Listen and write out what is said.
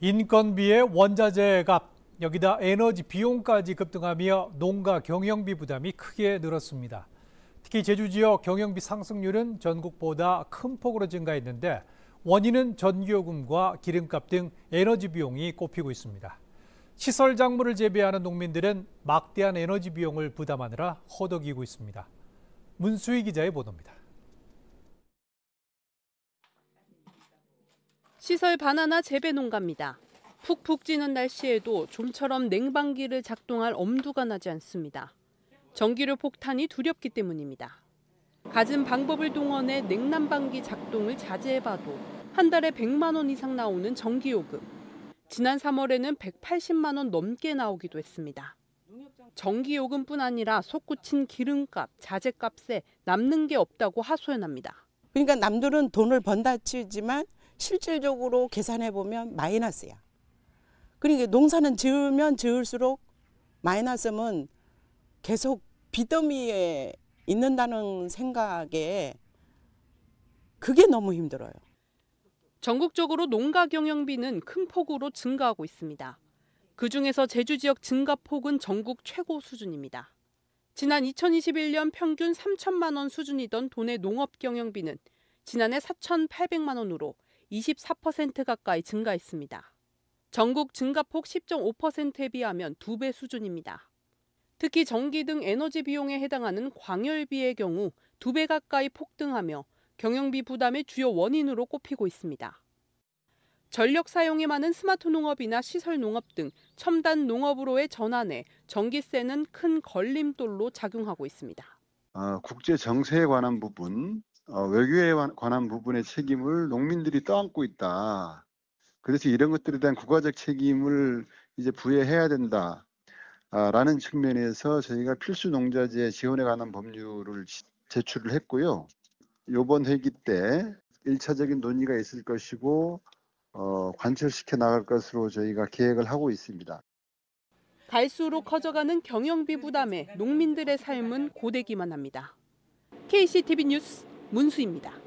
인건비의 원자재 값, 여기다 에너지 비용까지 급등하며 농가 경영비 부담이 크게 늘었습니다. 특히 제주 지역 경영비 상승률은 전국보다 큰 폭으로 증가했는데 원인은 전기요금과 기름값 등 에너지 비용이 꼽히고 있습니다. 시설 작물을 재배하는 농민들은 막대한 에너지 비용을 부담하느라 허덕이고 있습니다. 문수희 기자의 보도입니다. 시설 바나나 재배 농가입니다. 푹푹 찌는 날씨에도 좀처럼 냉방기를 작동할 엄두가 나지 않습니다. 전기료 폭탄이 두렵기 때문입니다. 가진 방법을 동원해 냉난방기 작동을 자제해봐도 한 달에 100만 원 이상 나오는 전기요금. 지난 3월에는 180만 원 넘게 나오기도 했습니다. 전기요금뿐 아니라 솟구친 기름값, 자재값에 남는 게 없다고 하소연합니다. 그러니까 남들은 돈을 번다 치지만 실질적으로 계산해 보면 마이너스야. 그러니까 농사는 지으면 지을수록 마이너스는 계속 비더미에 있는다는 생각에 그게 너무 힘들어요. 전국적으로 농가 경영비는 큰 폭으로 증가하고 있습니다. 그중에서 제주 지역 증가폭은 전국 최고 수준입니다. 지난 2021년 평균 3천만 원 수준이던 돈의 농업 경영비는 지난해 4,800만 원으로 24% 가까이 증가했습니다. 전국 증가폭 10.5%에 비하면 2배 수준입니다. 특히 전기 등 에너지 비용에 해당하는 광열비의 경우 2배 가까이 폭등하며 경영비 부담의 주요 원인으로 꼽히고 있습니다. 전력 사용이 많은 스마트 농업이나 시설 농업 등 첨단 농업으로의 전환에 전기세는 큰 걸림돌로 작용하고 있습니다. 어, 국제 정세에 관한 부분, 어, 외교에 관한 부분의 책임을 농민들이 떠안고 있다. 그래서 이런 것들에 대한 국가적 책임을 이제 부여해야 된다. 아, 라는 측면에서 저희가 필수 농자재 지원에 관한 법률을 제출을 했고요. 요번 회기 때 1차적인 논의가 있을 것이고 어, 관철시켜 나갈 것으로 저희가 계획을 하고 있습니다. 달수로 커져가는 경영비 부담에 농민들의 삶은 고되기만 합니다. KCTV 뉴스 문수입니다.